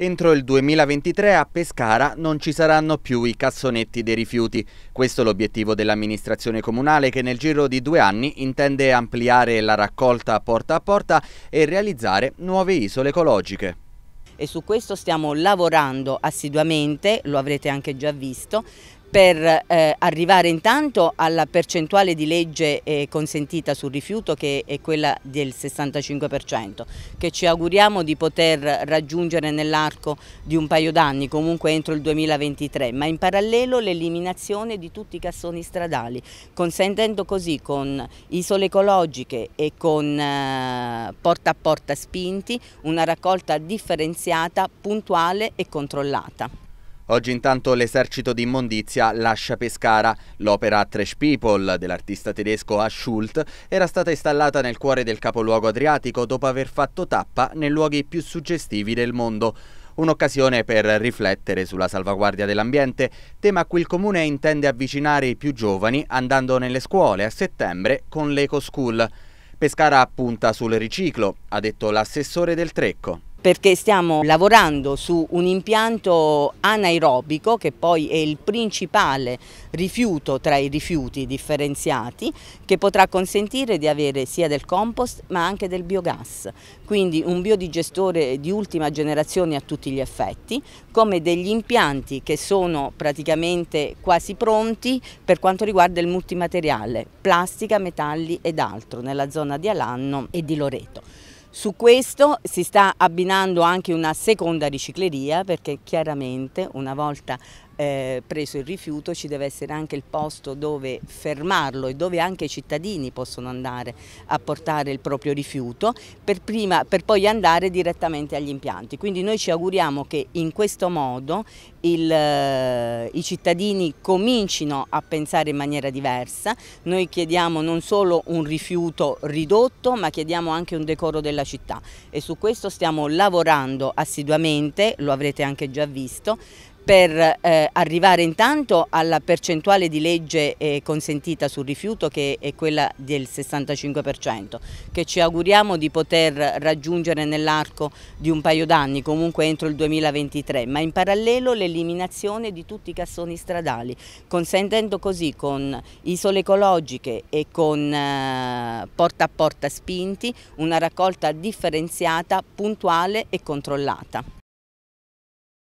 Entro il 2023 a Pescara non ci saranno più i cassonetti dei rifiuti. Questo è l'obiettivo dell'amministrazione comunale che nel giro di due anni intende ampliare la raccolta porta a porta e realizzare nuove isole ecologiche. E su questo stiamo lavorando assiduamente, lo avrete anche già visto, per eh, arrivare intanto alla percentuale di legge eh, consentita sul rifiuto che è quella del 65% che ci auguriamo di poter raggiungere nell'arco di un paio d'anni comunque entro il 2023 ma in parallelo l'eliminazione di tutti i cassoni stradali consentendo così con isole ecologiche e con eh, porta a porta spinti una raccolta differenziata puntuale e controllata. Oggi intanto l'esercito di immondizia lascia Pescara. L'opera Trash People dell'artista tedesco Ash Schult era stata installata nel cuore del capoluogo adriatico dopo aver fatto tappa nei luoghi più suggestivi del mondo. Un'occasione per riflettere sulla salvaguardia dell'ambiente, tema a cui il comune intende avvicinare i più giovani andando nelle scuole a settembre con l'Eco School. Pescara punta sul riciclo, ha detto l'assessore del Trecco perché stiamo lavorando su un impianto anaerobico che poi è il principale rifiuto tra i rifiuti differenziati che potrà consentire di avere sia del compost ma anche del biogas, quindi un biodigestore di ultima generazione a tutti gli effetti, come degli impianti che sono praticamente quasi pronti per quanto riguarda il multimateriale, plastica, metalli ed altro nella zona di Alanno e di Loreto. Su questo si sta abbinando anche una seconda ricicleria perché chiaramente una volta eh, preso il rifiuto ci deve essere anche il posto dove fermarlo e dove anche i cittadini possono andare a portare il proprio rifiuto per, prima, per poi andare direttamente agli impianti. Quindi noi ci auguriamo che in questo modo il, eh, i cittadini comincino a pensare in maniera diversa. Noi chiediamo non solo un rifiuto ridotto ma chiediamo anche un decoro della città e su questo stiamo lavorando assiduamente, lo avrete anche già visto, per eh, arrivare intanto alla percentuale di legge eh, consentita sul rifiuto che è quella del 65% che ci auguriamo di poter raggiungere nell'arco di un paio d'anni comunque entro il 2023 ma in parallelo l'eliminazione di tutti i cassoni stradali consentendo così con isole ecologiche e con eh, porta a porta spinti una raccolta differenziata, puntuale e controllata.